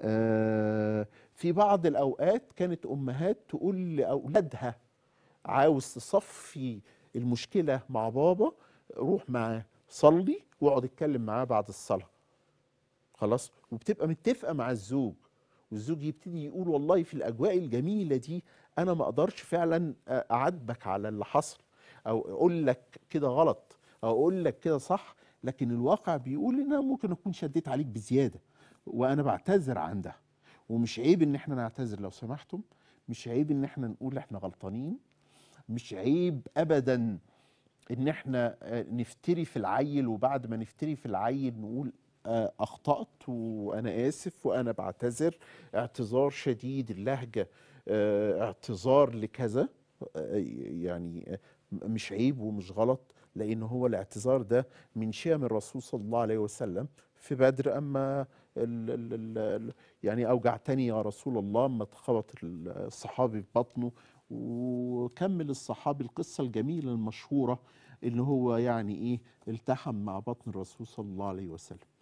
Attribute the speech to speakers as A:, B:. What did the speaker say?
A: آه، في بعض الأوقات كانت أمهات تقول لأولادها عاوز تصفي المشكلة مع بابا روح معاه صلي واقعد اتكلم معاه بعد الصلاة خلاص وبتبقى متفقة مع الزوج والزوج يبتدي يقول والله في الأجواء الجميلة دي أنا ما أقدرش فعلا أعاتبك على اللي حصل أو أقول لك كده غلط أو أقول لك كده صح لكن الواقع بيقول إن أنا ممكن أكون شديت عليك بزيادة وانا بعتذر عن ده ومش عيب ان احنا نعتذر لو سمحتم مش عيب ان احنا نقول احنا غلطانين مش عيب ابدا ان احنا آه، نفتري في العيل وبعد ما نفتري في العيل نقول آه، اخطات وانا اسف وانا بعتذر اعتذار شديد اللهجه آه، اعتذار لكذا يعني مش عيب ومش غلط لأن هو الاعتذار ده من شيم الرسول صلى الله عليه وسلم في بدر أما الـ الـ الـ يعني أوجعتني يا رسول الله أما تخبط الصحابي في بطنه وكمل الصحابي القصة الجميلة المشهورة إن هو يعني إيه التحم مع بطن الرسول صلى الله عليه وسلم